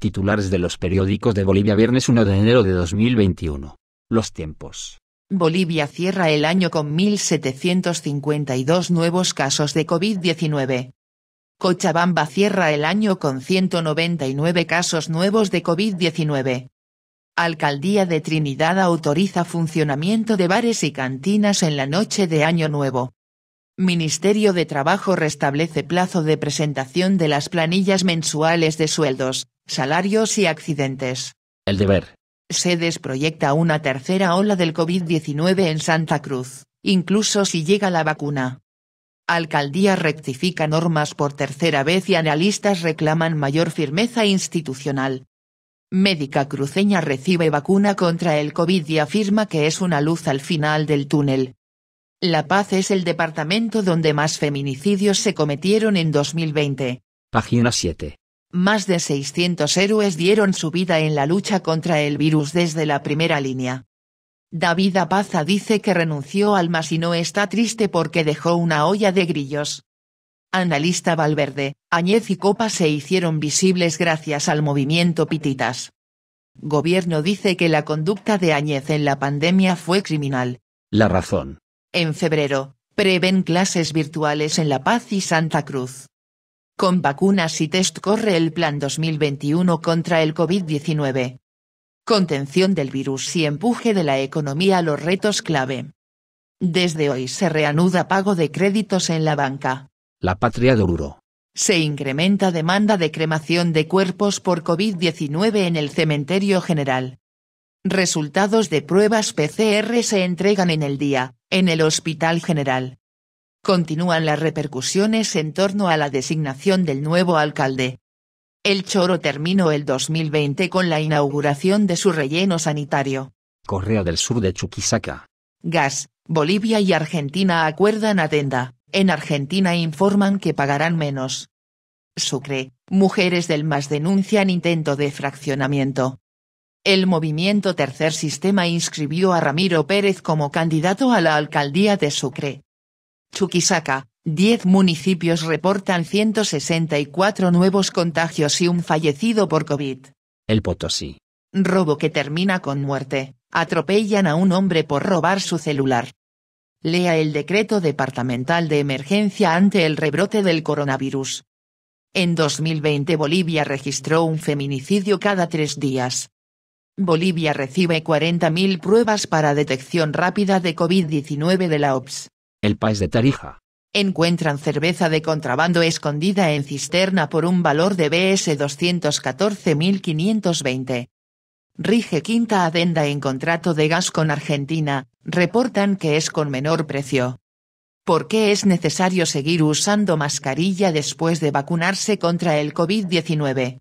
Titulares de los periódicos de Bolivia Viernes 1 de enero de 2021. Los tiempos. Bolivia cierra el año con 1.752 nuevos casos de COVID-19. Cochabamba cierra el año con 199 casos nuevos de COVID-19. Alcaldía de Trinidad autoriza funcionamiento de bares y cantinas en la noche de Año Nuevo. Ministerio de Trabajo restablece plazo de presentación de las planillas mensuales de sueldos, salarios y accidentes. El deber. Se desproyecta una tercera ola del COVID-19 en Santa Cruz, incluso si llega la vacuna. Alcaldía rectifica normas por tercera vez y analistas reclaman mayor firmeza institucional. Médica cruceña recibe vacuna contra el COVID y afirma que es una luz al final del túnel. La Paz es el departamento donde más feminicidios se cometieron en 2020. Página 7. Más de 600 héroes dieron su vida en la lucha contra el virus desde la primera línea. David Apaza dice que renunció al MAS y no está triste porque dejó una olla de grillos. Analista Valverde, Añez y Copa se hicieron visibles gracias al movimiento Pititas. Gobierno dice que la conducta de Añez en la pandemia fue criminal. La razón. En febrero, prevén clases virtuales en La Paz y Santa Cruz. Con vacunas y test corre el plan 2021 contra el COVID-19. Contención del virus y empuje de la economía a los retos clave. Desde hoy se reanuda pago de créditos en la banca. La patria de Oruro. Se incrementa demanda de cremación de cuerpos por COVID-19 en el cementerio general. Resultados de pruebas PCR se entregan en el día, en el Hospital General. Continúan las repercusiones en torno a la designación del nuevo alcalde. El Choro terminó el 2020 con la inauguración de su relleno sanitario. Correa del Sur de Chuquisaca. Gas, Bolivia y Argentina acuerdan atenda. En Argentina informan que pagarán menos. Sucre, mujeres del MAS denuncian intento de fraccionamiento. El movimiento Tercer Sistema inscribió a Ramiro Pérez como candidato a la alcaldía de Sucre. Chuquisaca, 10 municipios reportan 164 nuevos contagios y un fallecido por COVID. El Potosí. Robo que termina con muerte. Atropellan a un hombre por robar su celular. Lea el decreto departamental de emergencia ante el rebrote del coronavirus. En 2020 Bolivia registró un feminicidio cada tres días. Bolivia recibe 40.000 pruebas para detección rápida de COVID-19 de la OPS el país de Tarija. Encuentran cerveza de contrabando escondida en cisterna por un valor de BS 214.520. Rige quinta adenda en contrato de gas con Argentina, reportan que es con menor precio. ¿Por qué es necesario seguir usando mascarilla después de vacunarse contra el COVID-19?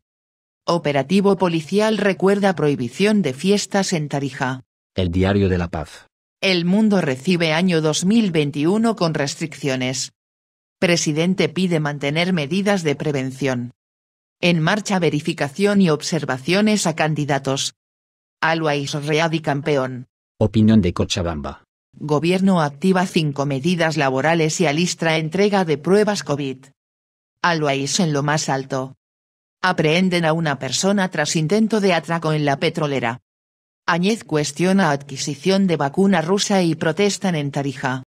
Operativo policial recuerda prohibición de fiestas en Tarija. El Diario de la Paz. El mundo recibe año 2021 con restricciones. Presidente pide mantener medidas de prevención. En marcha verificación y observaciones a candidatos. Aluais Readi campeón. Opinión de Cochabamba. Gobierno activa cinco medidas laborales y alistra entrega de pruebas COVID. Aluais en lo más alto. Aprehenden a una persona tras intento de atraco en la petrolera. Añez cuestiona adquisición de vacuna rusa y protestan en Tarija.